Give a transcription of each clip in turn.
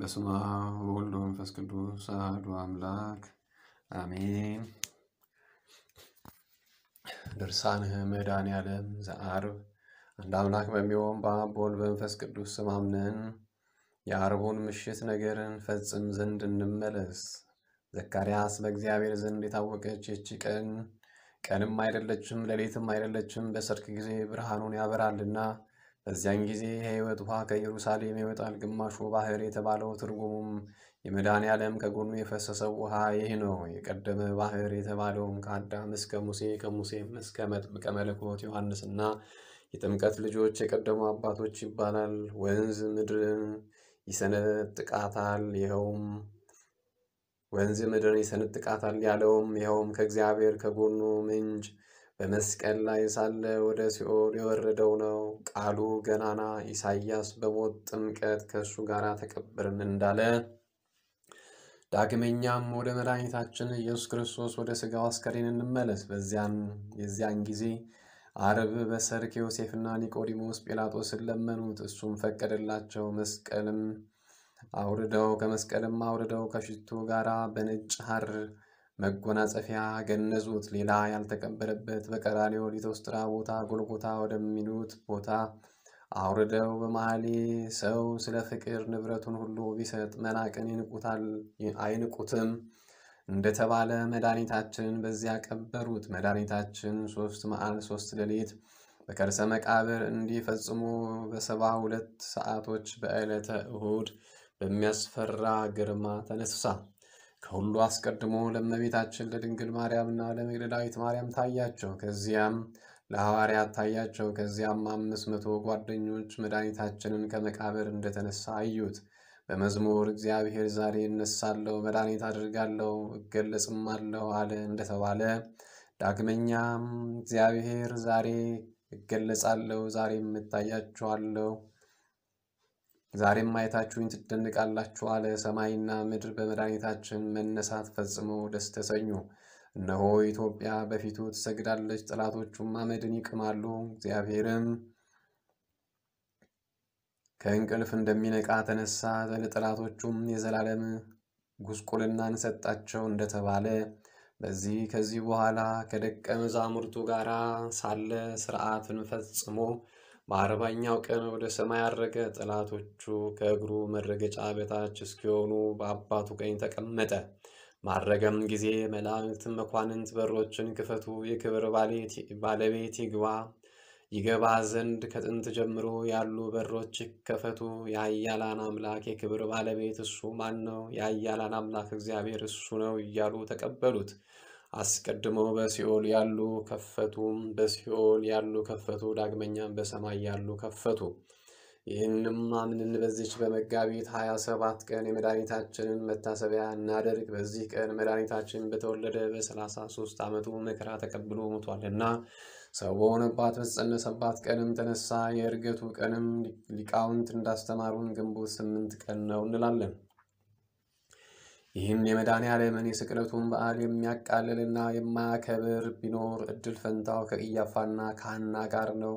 በስመ አብ ወወልድ ወመንፈስ ቅዱስ አሐዱ አምላክ አሜን። ድርሳንህ መድኃኔዓለም ዘዓርብ። አንድ አምላክ በሚሆን በአብ በወልድ በመንፈስ ቅዱስ ስም አምነን የዓርቡን ምሽት ነገርን ፈጽም ዘንድ እንመለስ። ዘካርያስ በእግዚአብሔር ዘንድ የታወቀች ይህች ቀን ቀንም አይደለችም ሌሊትም አይደለችም፣ በሰርክ ጊዜ ብርሃኑን ያበራልና በዚያን ጊዜ የሕይወት ውሃ ከኢየሩሳሌም ይወጣል፣ ግማሹ ባሕር የተባለው ትርጉሙም የመድኃኔ ዓለም ከጎኑ የፈሰሰው ውሃ ይህ ነው። የቀደመ ባሕር የተባለውም ከአዳም እስከ ሙሴ ከሙሴም እስከ መጥምቀ መለኮት ዮሐንስና የጥምቀት ልጆች የቀደሙ አባቶች ይባላል። ወንዝ ምድርን ይሰነጥቃታል ይኸውም ወንዝ ምድርን ይሰነጥቃታል ያለውም ይኸውም ከእግዚአብሔር ከጎኑ ምንጭ በመስቀል ላይ ሳለ ወደ ሲኦል የወረደው ነው። ቃሉ ገናና ኢሳይያስ በሞት ጥምቀት ከእሱ ጋር ተቀበርን እንዳለ ዳግመኛም ወደ መድኃኒታችን ኢየሱስ ክርስቶስ ወደ ሥጋው አስከሬን እንመለስ። በዚያን የዚያን ጊዜ አርብ በሰርክ ዮሴፍና ኒቆዲሞስ ጲላጦስን ለመኑት። እሱም ፈቀደላቸው። መስቀልም አውርደው ከመስቀልም አውርደው ከሽቱ ጋራ በነጭ ሐር መጎናጸፊያ ገነዙት። ሌላ ያልተቀበረበት በቀራንዮ ሊቶስጥራ ቦታ ጎልጎታ ወደሚሉት ቦታ አውርደው በመሐሌ ሰው ስለ ፍቅር ንብረቱን ሁሉ ቢሰጥ መናቅን ይንቁታል አይንቁትም እንደተባለ መድኃኒታችን በዚያ ቀበሩት። መድኃኒታችን ሶስት መዓል ሶስት ሌሊት በከርሰ መቃብር እንዲህ ፈጽሞ በሰባ ሁለት ሰዓቶች በዕለተ እሁድ በሚያስፈራ ግርማ ተነሳ። ከሁሉ አስቀድሞ ለእመቤታችን ለድንግል ማርያምና ለመግደላዊት ማርያም ታያቸው። ከዚያም ለሐዋርያት ታያቸው። ከዚያም አምስት መቶ ጓደኞች መድኃኒታችንን ከመቃብር እንደተነሳ አዩት። በመዝሙር እግዚአብሔር ዛሬ እነሳለሁ፣ መድኃኒት አድርጋለሁ፣ እገለጽም አለሁ አለ እንደተባለ ዳግመኛም እግዚአብሔር ዛሬ እገለጻለሁ፣ ዛሬ የምታያቸዋለሁ ዛሬም አይታችሁኝ ትደንቃላችሁ አለ። ሰማይና ምድር በመድኃኒታችን መነሳት ፈጽሞ ደስ ተሰኙ። እነሆ ኢትዮጵያ በፊቱ ትሰግዳለች፣ ጠላቶቹም አመድን ይቅማሉ። እግዚአብሔርም ከእንቅልፍ እንደሚነቃ ተነሳ፣ ለጠላቶቹም የዘላለም ጉስቁልናን ሰጣቸው እንደተባለ በዚህ ከዚህ በኋላ ከደቀ መዛሙርቱ ጋር ሳለ ስርዓትን ፈጽሞ በአርባኛው ቀን ወደ ሰማይ አረገ። ጠላቶቹ ከእግሩ መረገጫ በታች እስኪሆኑ በአባቱ ቀኝ ተቀመጠ። ማረገም ጊዜ መላእክት፣ መኳንንት በሮችን ክፈቱ፣ የክብር ባለቤት ይግባ ይገባ ዘንድ ከጥንት ጀምሮ ያሉ በሮች ይከፈቱ። የአያላን አምላክ የክብር ባለቤት እሱ ማን ነው? የአያላን አምላክ እግዚአብሔር እሱ ነው እያሉ ተቀበሉት። አስቀድሞ በሲኦል ያሉ ከፈቱም በሲኦል ያሉ ከፈቱ፣ ዳግመኛም በሰማይ ያሉ ከፈቱ። ይህንም አምንን በዚች በመጋቢት 27 ቀን የመድኃኒታችንን መታሰቢያ እናደርግ። በዚህ ቀን መድኃኒታችን በተወለደ በ33 ዓመቱ መከራ ተቀብሎ ሞቷልና ሰው በሆነባት በተጸነሰባት ቀንም ተነሳ። የእርገቱ ቀንም ሊቃውንት እንዳስተማሩን ግንቦት ስምንት ቀን ነው እንላለን። ይህም የመድኃኔ ዓለምን የስቅለቱን በዓል የሚያቃልልና የማያከብር ቢኖር እድል ፈንታው ከቅያፋና ከሐና ጋር ነው።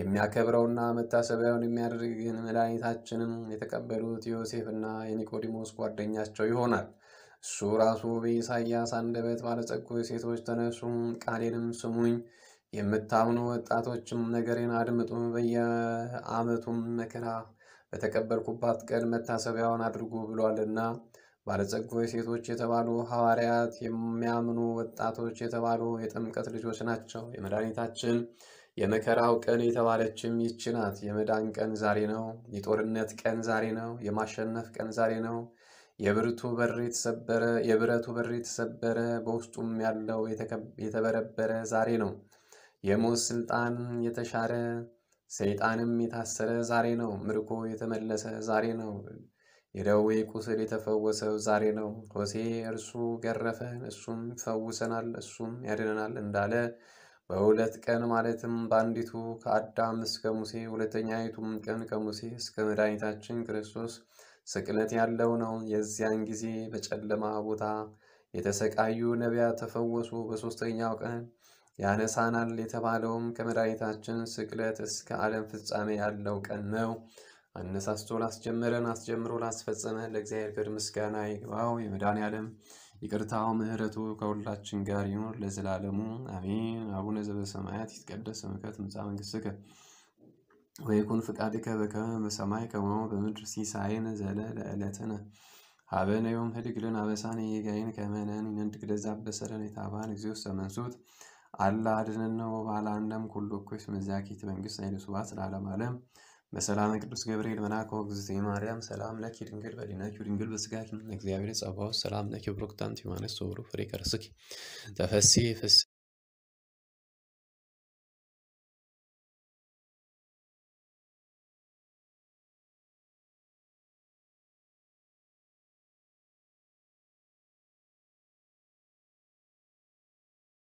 የሚያከብረውና መታሰቢያውን የሚያደርግ ግን መድኃኒታችንም የተቀበሉት የዮሴፍና የኒቆዲሞስ ጓደኛቸው ይሆናል። እሱ ራሱ በኢሳይያስ አንደበት ባለጸጉ ሴቶች ተነሱ፣ ቃሌንም ስሙኝ፣ የምታምኑ ወጣቶችም ነገሬን አድምጡ፣ በየዓመቱም መከራ በተቀበልኩባት ቀን መታሰቢያውን አድርጉ ብሏልና ባለጸጎች ሴቶች የተባሉ ሐዋርያት፣ የሚያምኑ ወጣቶች የተባሉ የጥምቀት ልጆች ናቸው። የመድኃኒታችን የመከራው ቀን የተባለችም ይቺ ናት። የመዳን ቀን ዛሬ ነው። የጦርነት ቀን ዛሬ ነው። የማሸነፍ ቀን ዛሬ ነው። የብርቱ በር የተሰበረ የብረቱ በር የተሰበረ በውስጡም ያለው የተበረበረ ዛሬ ነው። የሞት ስልጣን የተሻረ ሰይጣንም የታሰረ ዛሬ ነው። ምርኮ የተመለሰ ዛሬ ነው። የደዌ ቁስል የተፈወሰው ዛሬ ነው። ሆሴ እርሱ ገረፈን፣ እሱም ይፈውሰናል፣ እሱም ያድነናል እንዳለ በሁለት ቀን ማለትም በአንዲቱ ከአዳም እስከ ሙሴ ሁለተኛይቱም ቀን ከሙሴ እስከ መድኃኒታችን ክርስቶስ ስቅለት ያለው ነው። የዚያን ጊዜ በጨለማ ቦታ የተሰቃዩ ነቢያት ተፈወሱ። በሦስተኛው ቀን ያነሳናል የተባለውም ከመድኃኒታችን ስቅለት እስከ ዓለም ፍጻሜ ያለው ቀን ነው። አነሳስቶ ላስጀመረን አስጀምሮ ላስፈጸመን ለእግዚአብሔር ክብር ምስጋና ይግባው። የመድኃኔዓለም ይቅርታው ምሕረቱ ከሁላችን ጋር ይኑር ለዘላለሙ አሜን። አቡነ ዘበሰማያት ይትቀደስ ስምከ ትምጻእ መንግሥትከ ወይኩን ፍቃድከ በከመ በሰማይ ከማሁ በምድር ሲሳየነ ዘለለዕለትነ ሀበነ ዮም ህድግ ለነ አበሳነ የጋይን ከመ ንሕነን እንድቅደዛበ በሰረን የታባን እግዚኦ ዘመንሱት አላ አድነነ ወባላ አንደም ኩሉ እኩይ እስመ ዘያኪት መንግሥት ኃይለ ስብሐት ለዓለመ ዓለም በሰላም ቅዱስ ገብርኤል መናኮ እግዝእትነ ማርያም ሰላም ለኪ ድንግል በዲናኪ ድንግል በስጋኪ እግዚአብሔር ጸባኦት ሰላም ለኪ ብሩክታንቲ ማነስ ወሩ ፍሬ ከርስኪ ተፈሲ